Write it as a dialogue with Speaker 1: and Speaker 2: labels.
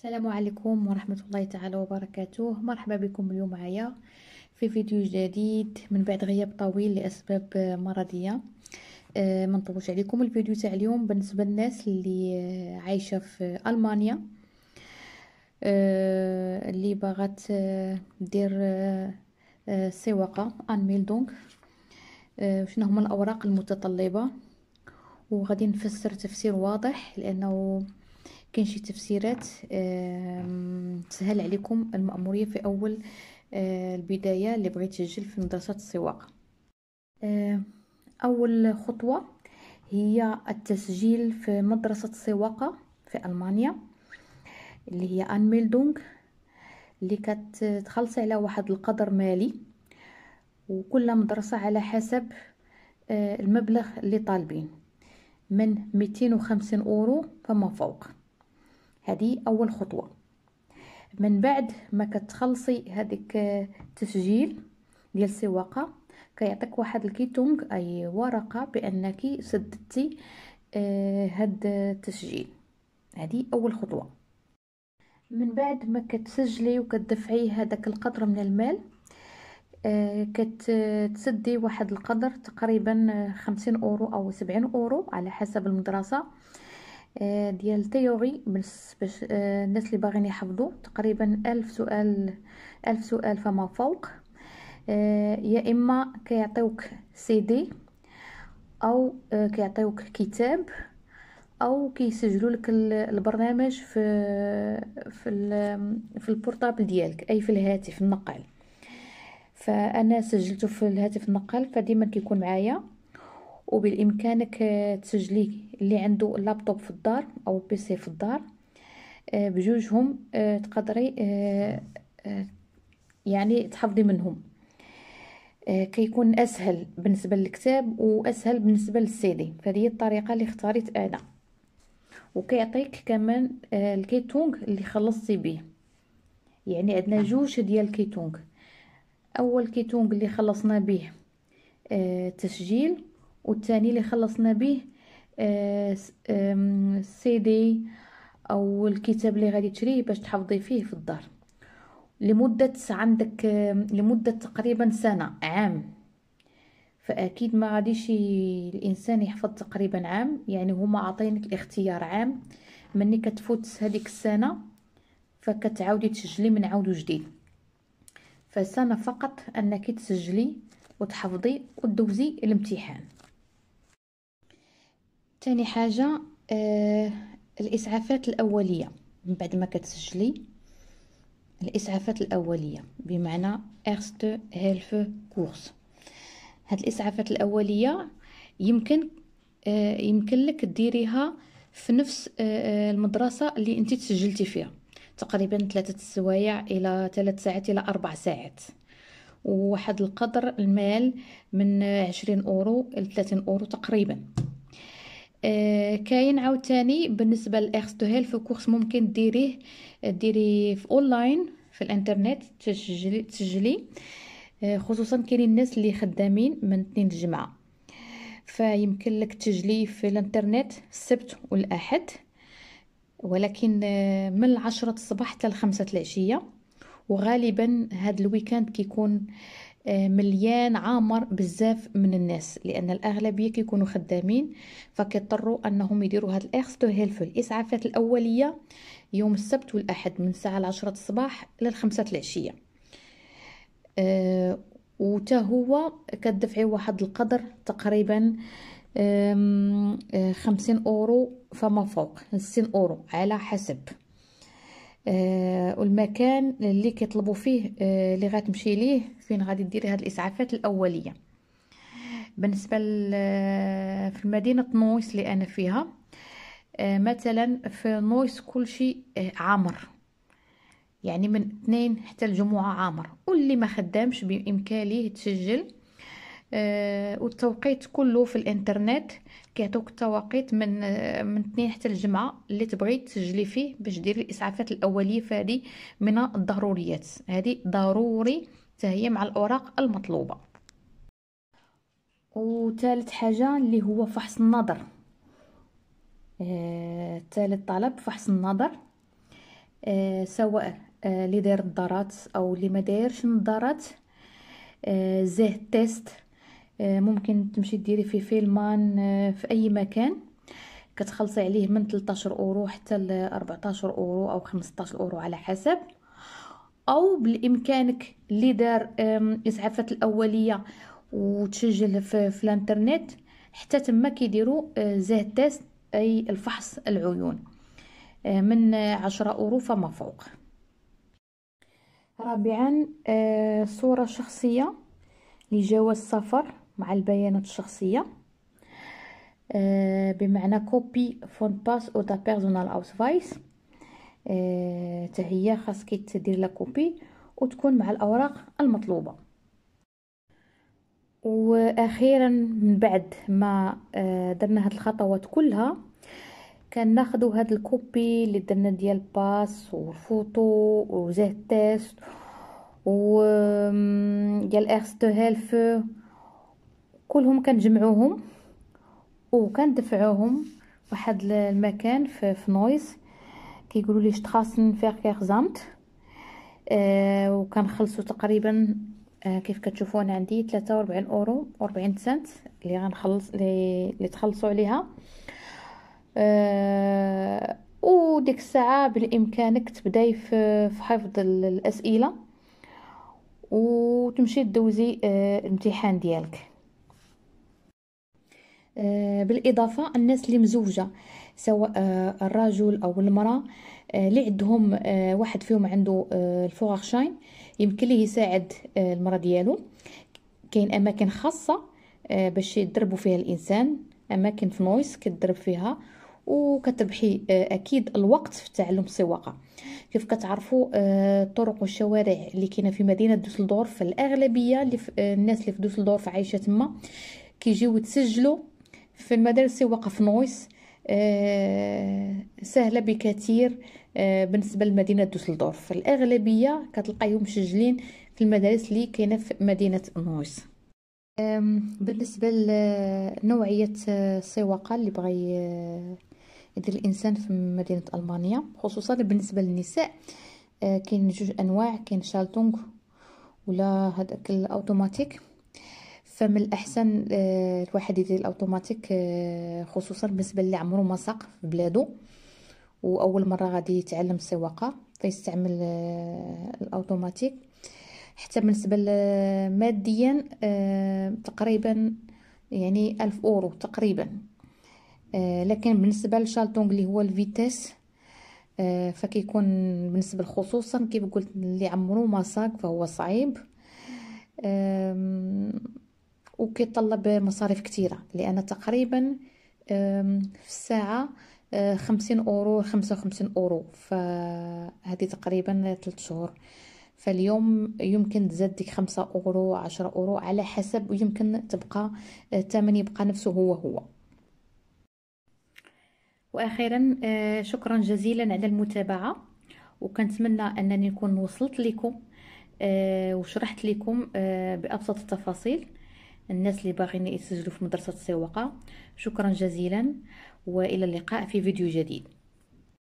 Speaker 1: السلام عليكم ورحمة الله تعالى وبركاته مرحبا بكم اليوم معايا في فيديو جديد من بعد غياب طويل لأسباب مرضية أه ما نطولش عليكم الفيديو تاع اليوم بالنسبة للناس اللي عايشة في ألمانيا آه، اللي باغات آه، دير أه, آه، سواقة أنميل دونك شنو هما الأوراق المتطلبة وغادي نفسر تفسير واضح لأنه كاين شي تفسيرات تسهل عليكم المأمورية في أول آه، البداية اللي بغيت تسجل في مدرسة السواقة أول خطوة هي التسجيل في مدرسة السواقة في ألمانيا اللي هي أنميلدونغ اللي كتخلص على واحد القدر مالي وكل مدرسة على حسب آه، المبلغ اللي طالبين من 250 أورو فما فوق هذه اول خطوه من بعد ما كتخلصي هذيك التسجيل ديال السواقه كيعطيك واحد الكيتونغ اي ورقه بانك سددتي آه، هاد التسجيل هذه اول خطوه من بعد ما كتسجلي وكتدفعي هذاك القدر من المال آه، كتسدي واحد القدر تقريبا خمسين اورو او سبعين اورو على حسب المدرسه آه، ديال تيوري باش آه، الناس اللي باغين يحفظوا تقريبا ألف سؤال ألف سؤال فما فوق آه، يا اما كيعطيوك سي دي او كيعطيوك كتاب او كيسجلوا لك البرنامج في في في البورتابل ديالك اي في الهاتف النقال فانا سجلته في الهاتف النقال فديما كيكون معايا وبالامكانك آه، تسجلي اللي عنده لابتوب في الدار او بيسي في الدار آه، بجوجهم آه، تقدري يعني تحفظي منهم كيكون اسهل بالنسبه للكتاب واسهل بالنسبه للسيدي فهذه الطريقه اللي اختاريت انا وكيعطيك كمان الكيتونغ اللي خلصتي به يعني عندنا جوج ديال الكيتونغ اول كيتونغ اللي خلصنا به تسجيل والثاني اللي خلصنا به آه، سي دي او الكتاب اللي غادي تشريه باش تحفظي فيه في الدار لمده عندك لمده تقريبا سنه عام فاكيد ما غاديش الانسان يحفظ تقريبا عام يعني هما عاطينك الاختيار عام ملي كتفوت هذيك السنه فكتعاودي تسجلي من عاود وجديد فسنه فقط انك تسجلي وتحفظي وتدوزي الامتحان تاني حاجة آه الإسعافات الأولية من بعد ما كتسجلي الإسعافات الأولية بمعنى إرست هيلف كورس هاد الإسعافات الأولية يمكن آه يمكن لك ديريها في نفس آه, آه، المدرسة اللي أنت تسجلتي فيها تقريبا ثلاثة السوايع إلى ثلاث ساعات إلى أربع ساعات وواحد القدر المال من عشرين أورو لثلاثين أورو تقريبا آه، كاين عاوتاني بالنسبه لاكس دو هيلف كورس ممكن ديريه آه، ديري في اونلاين في الانترنت تسجلي تسجلي آه، خصوصا كاينين الناس اللي خدامين من اثنين الجمعه فيمكن لك تسجلي في الانترنت السبت والاحد ولكن من العشرة الصباح حتى الخمسة العشية وغالبا هاد الويكاند كيكون آه، مليان عامر بزاف من الناس لان الاغلبيه كيكونوا خدامين فكيضطروا انهم يديروا هاد الاخس دو هيلفو الاسعافات الاوليه يوم السبت والاحد من الساعه 10 الصباح للخمسة العشيه أه وتا هو كدفعي واحد القدر تقريبا آه، خمسين اورو فما فوق ستين اورو على حسب آه، والمكان اللي كيطلبوا فيه آه، اللي غتمشي ليه فين غادي ديري هاد الاسعافات الاوليه بالنسبه في مدينه نويس اللي انا فيها آه، مثلا في نويس كلشي عامر يعني من اثنين حتى الجمعه عامر واللي ما خدامش بامكانه يتسجل آه، والتوقيت كله في الانترنت كيعطوك التوقيت من آه، من اثنين حتى الجمعه اللي تبغي تسجلي فيه باش ديري الاسعافات الاوليه فهذه من الضروريات هذه ضروري تهي مع الاوراق المطلوبه وثالث حاجه اللي هو فحص النظر ثالث آه، طلب فحص النظر سواء اللي داير نظارات او اللي ما دايرش نظارات زه تيست آه، ممكن تمشي ديري في فيلمان آه، في اي مكان كتخلصي عليه من 13 اورو حتى ل 14 اورو او 15 اورو على حسب او بالامكانك اللي دار اسعافات الاوليه وتسجل في, في الانترنت حتى تما كيديروا آه، زاه تيست اي الفحص العيون من 10 اورو فما فوق رابعا صوره شخصيه لجواز السفر مع البيانات الشخصيه آه، بمعنى كوبي فون باس او تا بيرسونال اوسفايس حتى هي خاصك تدير لا كوبي وتكون مع الاوراق المطلوبه واخيرا من بعد ما آه، درنا هاد الخطوات كلها كناخذوا هاد الكوبي اللي درنا ديال باس والفوتو وزاد تيست و ديال ارست هيلف كلهم كنجمعوهم وكندفعوهم واحد المكان في, في نويز كيقولوا لي شتراسن نفير زامت آه وكنخلصوا تقريبا آه كيف كتشوفوا انا عندي 43 اورو 40 سنت اللي غنخلص اللي تخلصوا عليها آه وديك الساعه بالامكانك تبداي في حفظ الاسئله وتمشي دوزي آه، الامتحان ديالك آه، بالاضافه الناس اللي مزوجه سواء آه، الرجل او المراه آه، اللي عندهم واحد فيهم عنده الفوغشاين يمكن ليه يساعد المراه ديالو كاين اماكن خاصه باش يضربوا فيها الانسان اماكن في نويس كتضرب فيها وكتربحي اكيد الوقت في تعلم السواقه كيف كتعرفوا الطرق والشوارع اللي كاينه في مدينه دوسلدورف الاغلبيه اللي الناس اللي في دوسلدورف عايشه تما كيجيو يتسجلوا في المدارس وقف نويس آه، سهلة بكثير آه، بالنسبة لمدينة دوسلدورف الأغلبية كتلقاهم مسجلين في المدارس اللي كاينة في مدينة نويس بالنسبة لنوعية السواقة آه، اللي بغى يدير الإنسان في مدينة ألمانيا خصوصا بالنسبة للنساء كاين جوج أنواع كاين شالتونغ ولا هذاك الأوتوماتيك فمن الاحسن آه، الواحد يدير الاوتوماتيك آه، خصوصا بالنسبه اللي عمرو ما ساق في بلادو واول مره غادي يتعلم السواقه فيستعمل آه، الاوتوماتيك حتى بالنسبه ماديا تقريبا يعني ألف اورو تقريبا لكن بالنسبه للشالتونغ اللي هو الفيتاس فكيكون بالنسبه خصوصا كيف قلت اللي عمرو ما ساق فهو صعيب وكيطلب مصاريف كثيره لان تقريبا في الساعه آه، خمسين اورو خمسة وخمسين اورو فهذه تقريبا 3 شهور فاليوم يمكن تزاد ديك خمسة اورو عشرة اورو على حسب ويمكن تبقى آه، الثمن يبقى نفسه هو هو واخيرا آه، شكرا جزيلا على المتابعه وكنتمنى انني نكون وصلت لكم وشرحت لكم بابسط التفاصيل الناس اللي باغيين يسجلوا في مدرسة السواقه شكرا جزيلا والى اللقاء في فيديو جديد